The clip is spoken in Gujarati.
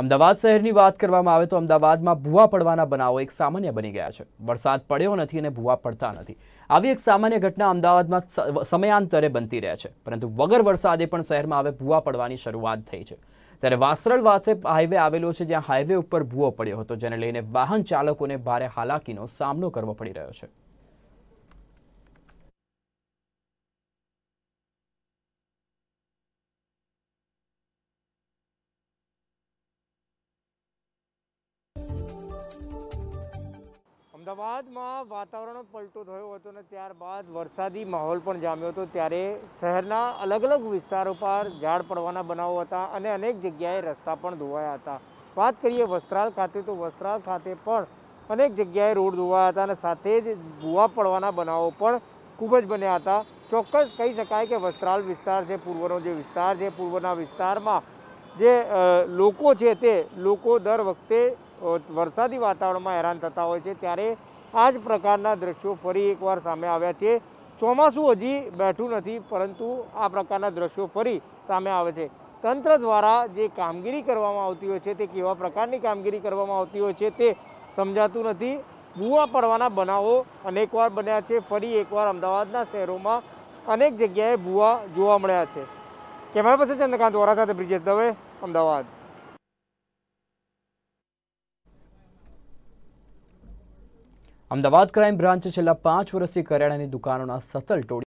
અમદાવાદ શહેરની વાત કરવામાં આવે તો અમદાવાદમાં ભૂવા પડવાના બનાવો એક સામાન્ય બની ગયા છે વરસાદ પડ્યો નથી અને ભૂવા પડતા નથી આવી એક સામાન્ય ઘટના અમદાવાદમાં સમયાંતરે બનતી રહે છે પરંતુ વગર વરસાદે પણ શહેરમાં હવે ભૂવા પડવાની શરૂઆત થઈ છે ત્યારે વાસરળ વાસે હાઈવે આવેલો છે જ્યાં હાઈવે ઉપર ભૂવો પડ્યો હતો જેને લઈને વાહન ચાલકોને ભારે હાલાકીનો સામનો કરવો પડી રહ્યો છે અમદાવાદમાં વાતાવરણ પલટો થયો હતો અને ત્યારબાદ વરસાદી માહોલ પણ જામ્યો હતો ત્યારે શહેરના અલગ અલગ વિસ્તારો પર ઝાડ પડવાના બનાવો હતા અને અનેક જગ્યાએ રસ્તા પણ ધોવાયા હતા વાત કરીએ વસ્ત્રાલ ખાતે તો વસ્ત્રાલ ખાતે પણ અનેક જગ્યાએ રોડ ધોવાયા હતા અને સાથે જ ભૂવા પડવાના બનાવો પણ ખૂબ જ બન્યા હતા ચોક્કસ કહી શકાય કે વસ્ત્રાલ વિસ્તાર છે પૂર્વનો જે વિસ્તાર છે પૂર્વના વિસ્તારમાં જે લોકો છે તે લોકો દર વખતે વરસાદી વાતાવરણમાં હેરાન થતા હોય છે ત્યારે આ જ પ્રકારના દ્રશ્યો ફરી એકવાર સામે આવ્યા છે ચોમાસું હજી બેઠું નથી પરંતુ આ પ્રકારના દ્રશ્યો ફરી સામે આવે છે તંત્ર દ્વારા જે કામગીરી કરવામાં આવતી હોય છે તે કેવા પ્રકારની કામગીરી કરવામાં આવતી હોય છે તે સમજાતું નથી ભૂવા પડવાના બનાવો અનેકવાર બન્યા છે ફરી એકવાર અમદાવાદના શહેરોમાં અનેક જગ્યાએ ભૂવા જોવા મળ્યા છે કેમેરા પર્સન ચંદ્રકાંત વોરા સાથે બ્રિજેશ દવે અમદાવાદ અમદાવાદ ક્રાઇમ બ્રાન્ચે છેલ્લા પાંચ વર્ષથી કરિયાણાની દુકાનોના સતલ ટોળી